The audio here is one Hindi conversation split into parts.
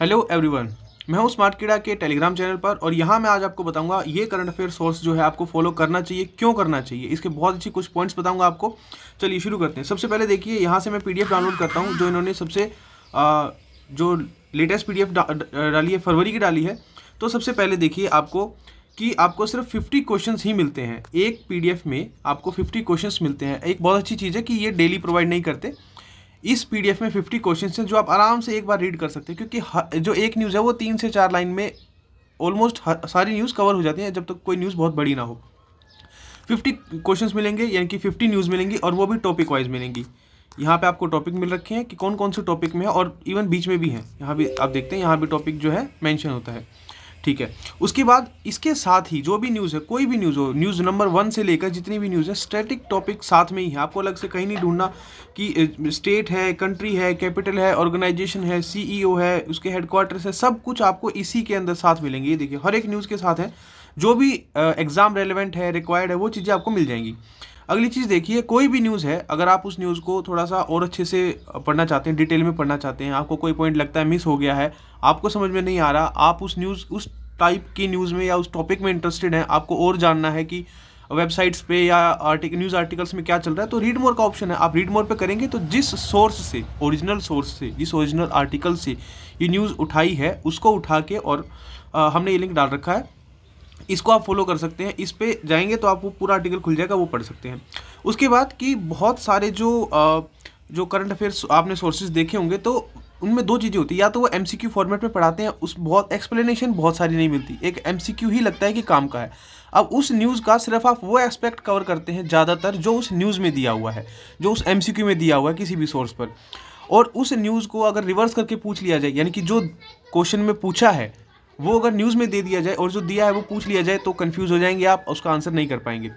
हेलो एवरीवन मैं हूं स्मार्ट कीड़ा के टेलीग्राम चैनल पर और यहाँ मैं आज आपको बताऊंगा ये करंट अफेयर सोर्स जो है आपको फॉलो करना चाहिए क्यों करना चाहिए इसके बहुत अच्छी कुछ पॉइंट्स बताऊंगा आपको चलिए शुरू करते हैं सबसे पहले देखिए यहाँ से मैं पीडीएफ डाउनलोड करता हूँ जो इन्होंने सबसे आ, जो लेटेस्ट पीडीएफ डाली है फरवरी की डाली है तो सबसे पहले देखिए आपको कि आपको सिर्फ फिफ्टी क्वेश्चन ही मिलते हैं एक पी में आपको फिफ्टी क्वेश्चन मिलते हैं एक बहुत अच्छी चीज़ है कि ये डेली प्रोवाइड नहीं करते इस पीडीएफ में 50 क्वेश्चंस हैं जो आप आराम से एक बार रीड कर सकते हैं क्योंकि जो एक न्यूज़ है वो तीन से चार लाइन में ऑलमोस्ट सारी न्यूज़ कवर हो जाती है जब तक तो कोई न्यूज़ बहुत बड़ी ना हो फिफ्टी क्वेश्चन मिलेंगे यानी कि फिफ्टी न्यूज़ मिलेंगी और वो भी टॉपिक वाइज मिलेंगी यहाँ पर आपको टॉपिक मिल रखे हैं कि कौन कौन से टॉपिक में है और इवन बीच में भी हैं यहाँ भी आप देखते हैं यहाँ भी टॉपिक जो है मैंशन होता है ठीक है उसके बाद इसके साथ ही जो भी न्यूज़ है कोई भी न्यूज़ हो न्यूज़ नंबर वन से लेकर जितनी भी न्यूज़ है स्टैटिक टॉपिक साथ में ही है आपको अलग से कहीं नहीं ढूंढना कि स्टेट है कंट्री है कैपिटल है ऑर्गेनाइजेशन है सी e है उसके हेडक्वार्टर्स है सब कुछ आपको इसी के अंदर साथ मिलेंगे ये देखिए हर एक न्यूज़ के साथ है जो भी एग्ज़ाम रेलिवेंट है रिक्वायर्ड है वो चीज़ें आपको मिल जाएंगी अगली चीज़ देखिए कोई भी न्यूज़ है अगर आप उस न्यूज़ को थोड़ा सा और अच्छे से पढ़ना चाहते हैं डिटेल में पढ़ना चाहते हैं आपको कोई पॉइंट लगता है मिस हो गया है आपको समझ में नहीं आ रहा आप उस न्यूज़ उस टाइप की न्यूज़ में या उस टॉपिक में इंटरेस्टेड हैं आपको और जानना है कि वेबसाइट्स पे या आर्टिक न्यूज़ आर्टिकल्स में क्या चल रहा है तो रीड मोर का ऑप्शन है आप रीड मोर पे करेंगे तो जिस सोर्स से ओरिजिनल सोर्स से जिस ओरिजिनल आर्टिकल से ये न्यूज़ उठाई है उसको उठा के और आ, हमने ये लिंक डाल रखा है इसको आप फॉलो कर सकते हैं इस पर जाएंगे तो आप वो पूरा आर्टिकल खुल जाएगा वो पढ़ सकते हैं उसके बाद कि बहुत सारे जो आ, जो करंट अफेयर्स आपने सोर्सेज देखे होंगे तो उनमें दो चीज़ें होती हैं या तो वो एम फॉर्मेट में पढ़ाते हैं उस बहुत एक्सप्लेनेशन बहुत सारी नहीं मिलती एक एम ही लगता है कि काम का है अब उस न्यूज़ का सिर्फ आप वो एस्पेक्ट कवर करते हैं ज़्यादातर जो उस न्यूज़ में दिया हुआ है जो उस एम में दिया हुआ है किसी भी सोर्स पर और उस न्यूज़ को अगर रिवर्स करके पूछ लिया जाए यानी कि जो क्वेश्चन में पूछा है वो अगर न्यूज़ में दे दिया जाए और जो दिया है वो पूछ लिया जाए तो कन्फ्यूज़ हो जाएंगे आप उसका आंसर नहीं कर पाएंगे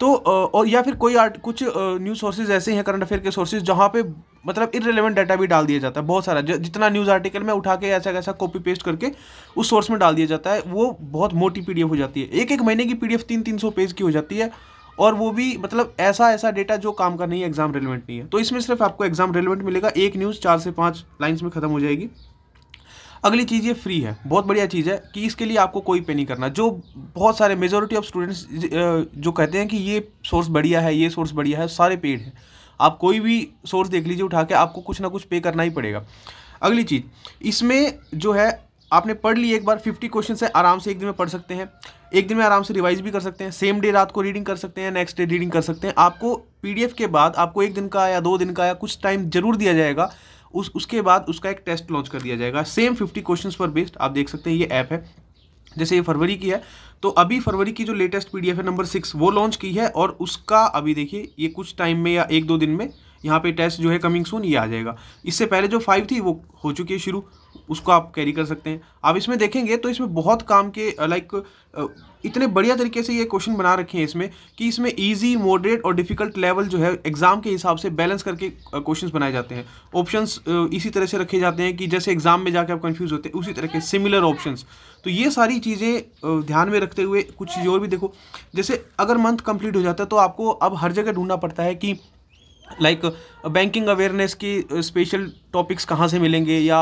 तो और या फिर कोई आर्ट कुछ न्यूज़ सोर्सेज ऐसे हैं करंट अफेयर के सोर्सेज जहाँ पे मतलब इरेलीवेंट डाटा भी डाल दिया जाता है बहुत सारा जितना न्यूज़ आर्टिकल में उठा के ऐसा कैसा कॉपी पेस्ट करके उस सोर्स में डाल दिया जाता है वो बहुत मोटी पीडीएफ हो जाती है एक एक महीने की पीडीएफ तीन तीन सौ पेज की हो जाती है और वो भी मतलब ऐसा ऐसा डेटा जो काम का नहीं है एग्जाम रेलिवेंट नहीं है तो इसमें सिर्फ आपको एग्जाम रेलिवेंट मिलेगा एक न्यूज़ चार से पाँच लाइन्स में खत्म हो जाएगी अगली चीज़ ये फ्री है बहुत बढ़िया चीज़ है कि इसके लिए आपको कोई पे नहीं करना जो बहुत सारे मेजोरिटी ऑफ स्टूडेंट्स जो कहते हैं कि ये सोर्स बढ़िया है ये सोर्स बढ़िया है सारे पेड हैं आप कोई भी सोर्स देख लीजिए उठा के आपको कुछ ना कुछ पे करना ही पड़ेगा अगली चीज़ इसमें जो है आपने पढ़ ली एक बार फिफ्टी क्वेश्चन है आराम से एक दिन में पढ़ सकते हैं एक दिन में आराम से रिवाइज भी कर सकते हैं सेम डे रात को रीडिंग कर सकते हैं नेक्स्ट डे रीडिंग कर सकते हैं आपको पीडीएफ के बाद आपको एक दिन का या दो दिन का या कुछ टाइम जरूर दिया जाएगा उस उसके बाद उसका एक टेस्ट लॉन्च कर दिया जाएगा सेम फिफ्टी क्वेश्चन पर बेस्ड आप देख सकते हैं ये ऐप है जैसे ये फरवरी की है तो अभी फरवरी की जो लेटेस्ट पी है नंबर सिक्स वो लॉन्च की है और उसका अभी देखिए ये कुछ टाइम में या एक दो दिन में यहाँ पे टेस्ट जो है कमिंग सून ये आ जाएगा इससे पहले जो फाइव थी वो हो चुकी है शुरू उसको आप कैरी कर सकते हैं आप इसमें देखेंगे तो इसमें बहुत काम के लाइक इतने बढ़िया तरीके से ये क्वेश्चन बना रखे हैं इसमें कि इसमें इजी मॉडरेट और डिफिकल्ट लेवल जो है एग्जाम के हिसाब से बैलेंस करके क्वेश्चंस बनाए जाते हैं ऑप्शंस इसी तरह से रखे जाते हैं कि जैसे एग्जाम में जाके आप कंफ्यूज होते हैं उसी तरह के सिमिलर ऑप्शंस तो ये सारी चीज़ें ध्यान में रखते हुए कुछ चीज़ें और भी देखो जैसे अगर मंथ कंप्लीट हो जाता है तो आपको अब हर जगह ढूंढना पड़ता है कि लाइक बैंकिंग अवेयरनेस की स्पेशल uh, टॉपिक्स कहाँ से मिलेंगे या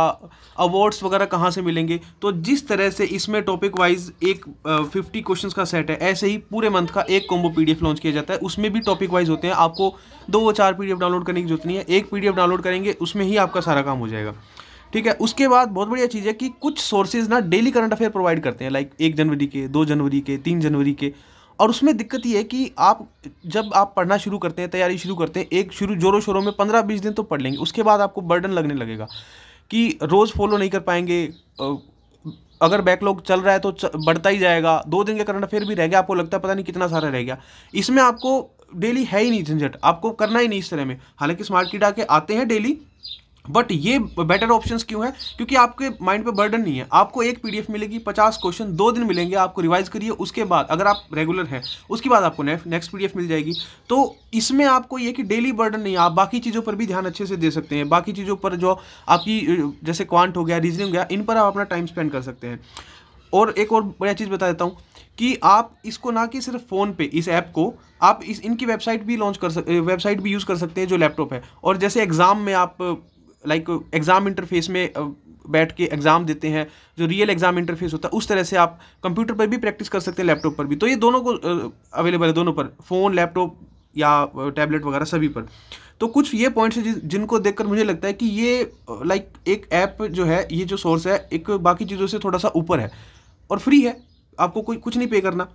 अवार्ड्स वगैरह कहाँ से मिलेंगे तो जिस तरह से इसमें टॉपिक वाइज एक फिफ्टी uh, क्वेश्चंस का सेट है ऐसे ही पूरे मंथ का एक कॉम्बो पीडीएफ लॉन्च किया जाता है उसमें भी टॉपिक वाइज होते हैं आपको दो चार पी डाउनलोड करने की जरूरत नहीं है एक पी डाउनलोड करेंगे उसमें ही आपका सारा काम हो जाएगा ठीक है उसके बाद बहुत बढ़िया चीज़ है कि कुछ सोर्सेज ना डेली करंट अफेयर प्रोवाइड करते हैं लाइक एक जनवरी के दो जनवरी के तीन जनवरी के और उसमें दिक्कत ये है कि आप जब आप पढ़ना शुरू करते हैं तैयारी शुरू करते हैं एक शुरू जोरों शोरों में पंद्रह बीस दिन तो पढ़ लेंगे उसके बाद आपको बर्डन लगने लगेगा कि रोज़ फॉलो नहीं कर पाएंगे अगर बैकलॉग चल रहा है तो बढ़ता ही जाएगा दो दिन के करंट अफेयर भी रह गया आपको लगता है पता नहीं कितना सारा रह गया इसमें आपको डेली है ही नहीं झंझट आपको करना ही नहीं इस तरह में हालांकि स्मार्ट कीड़ा के आते हैं डेली बट ये बेटर ऑप्शंस क्यों है क्योंकि आपके माइंड पे बर्डन नहीं है आपको एक पीडीएफ मिलेगी पचास क्वेश्चन दो दिन मिलेंगे आपको रिवाइज करिए उसके बाद अगर आप रेगुलर हैं उसके बाद आपको नेक्स्ट पीडीएफ मिल जाएगी तो इसमें आपको ये कि डेली बर्डन नहीं है आप बाकी चीज़ों पर भी ध्यान अच्छे से दे सकते हैं बाकी चीज़ों पर जो आपकी जैसे क्वांट हो गया रीजनिंग हो गया इन पर आप अपना टाइम स्पेंड कर सकते हैं और एक और बढ़िया चीज़ बता देता हूँ कि आप इसको ना कि सिर्फ फ़ोन पे इस ऐप को आप इस इनकी वेबसाइट भी लॉन्च कर सक वेबसाइट भी यूज़ कर सकते हैं जो लैपटॉप है और जैसे एग्ज़ाम में आप लाइक एग्ज़ाम इंटरफेस में uh, बैठ के एग्ज़ाम देते हैं जो रियल एग्ज़ाम इंटरफेस होता है उस तरह से आप कंप्यूटर पर भी प्रैक्टिस कर सकते हैं लैपटॉप पर भी तो ये दोनों को अवेलेबल uh, है दोनों पर फ़ोन लैपटॉप या टैबलेट uh, वगैरह सभी पर तो कुछ ये पॉइंट्स हैं जिनको देखकर मुझे लगता है कि ये लाइक एक ऐप जो है ये जो सोर्स है एक बाकी चीज़ों से थोड़ा सा ऊपर है और फ्री है आपको कोई कुछ नहीं पे करना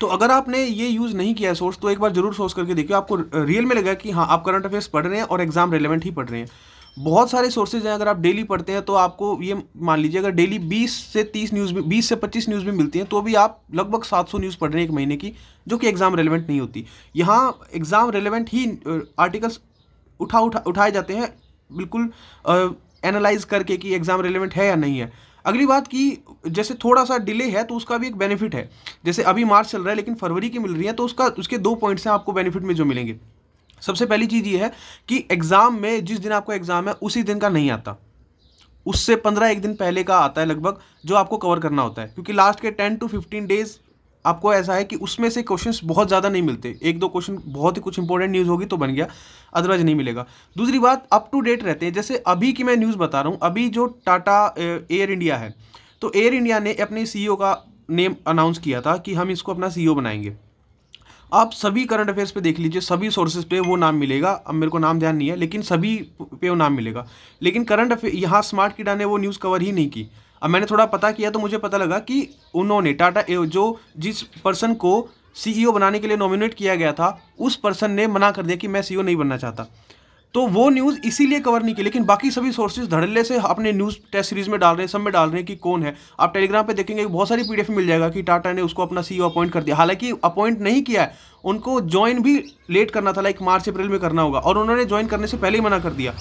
तो अगर आपने ये यूज़ नहीं किया है सोर्स तो एक बार जरूर सोर्स करके देखिए आपको रियल में लगा कि हाँ आप करंट अफेयर्स पढ़ रहे हैं और एग्जाम रेलिवेंट ही पढ़ रहे हैं बहुत सारे सोर्सेज हैं अगर आप डेली पढ़ते हैं तो आपको ये मान लीजिए अगर डेली 20 से 30 न्यूज़ भी बीस से 25 न्यूज़ भी मिलती हैं तो भी आप लगभग 700 न्यूज़ पढ़ रहे हैं एक महीने की जो कि एग्ज़ाम रेलिवेंट नहीं होती यहाँ एग्ज़ाम रेलिवेंट ही आर्टिकल्स उठा उठा उठाए जाते हैं बिल्कुल एनालाइज करके कि एग्ज़ाम रेलिवेंट है या नहीं है अगली बात की जैसे थोड़ा सा डिले है तो उसका भी एक बेनिफिट है जैसे अभी मार्च चल रहा है लेकिन फरवरी की मिल रही है तो उसका उसके दो पॉइंट्स हैं आपको बेनिफिट में जो मिलेंगे सबसे पहली चीज़ ये है कि एग्ज़ाम में जिस दिन आपको एग्ज़ाम है उसी दिन का नहीं आता उससे पंद्रह एक दिन पहले का आता है लगभग जो आपको कवर करना होता है क्योंकि लास्ट के टेन टू फिफ्टीन डेज़ आपको ऐसा है कि उसमें से क्वेश्चंस बहुत ज़्यादा नहीं मिलते एक दो क्वेश्चन बहुत ही कुछ इंपॉर्टेंट न्यूज़ होगी तो बन गया अदरवाइज नहीं मिलेगा दूसरी बात अप टू डेट रहते हैं जैसे अभी की मैं न्यूज़ बता रहा हूँ अभी जो टाटा एयर इंडिया है तो एयर इंडिया ने अपने सी e का नेम अनाउंस किया था कि हम इसको अपना सी e बनाएंगे आप सभी करंट अफेयर्स पे देख लीजिए सभी सोर्सेज पे वो नाम मिलेगा अब मेरे को नाम ध्यान नहीं है लेकिन सभी पे वो नाम मिलेगा लेकिन करंट अफेयर यहाँ स्मार्ट किडा ने वो न्यूज़ कवर ही नहीं की अब मैंने थोड़ा पता किया तो मुझे पता लगा कि उन्होंने टाटा जो जिस पर्सन को सीईओ बनाने के लिए नॉमिनेट किया गया था उस पर्सन ने मना कर दिया कि मैं सीईओ नहीं बनना चाहता तो वो न्यूज़ इसीलिए कवर नहीं की लेकिन बाकी सभी सोर्सेज धड़ल्ले से अपने न्यूज़ टेस्ट सीरीज में डाल रहे हैं सब में डाल रहे हैं कि कौन है आप टेलीग्राम पे देखेंगे बहुत सारी पीडीएफ मिल जाएगा कि टाटा ने उसको अपना सीईओ अपॉइंट कर दिया हालांकि अपॉइंट नहीं किया है उनको ज्वाइन भी लेट करना था लाइक मार्च अप्रैल में करना होगा और उन्होंने ज्वाइन करने से पहले ही मना कर दिया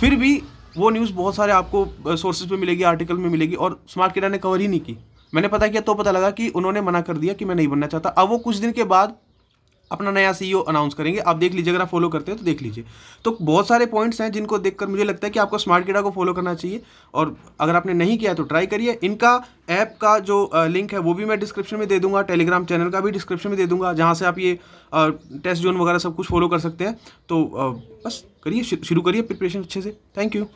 फिर भी वो न्यूज़ बहुत सारे आपको सोर्सेज पर मिलेगी आर्टिकल में मिलेगी और स्मार्ट किरा ने कवर ही नहीं की मैंने पता किया तो पता लगा कि उन्होंने मना कर दिया कि मैं नहीं बनना चाहता अब वो कुछ दिन के बाद अपना नया सीईओ अनाउंस e करेंगे आप देख लीजिए अगर आप फॉलो करते हैं तो देख लीजिए तो बहुत सारे पॉइंट्स हैं जिनको देखकर मुझे लगता है कि आपको स्मार्ट कीड़ा को फॉलो करना चाहिए और अगर आपने नहीं किया तो ट्राई करिए इनका ऐप का जो लिंक है वो भी मैं डिस्क्रिप्शन में दे दूंगा टेलीग्राम चैनल का भी डिस्क्रिप्शन में दे दूंगा जहाँ से आप ये टेस्ट जोन वगैरह सब कुछ फॉलो कर सकते हैं तो बस करिए शुरू करिए प्रिपरेशन अच्छे से थैंक यू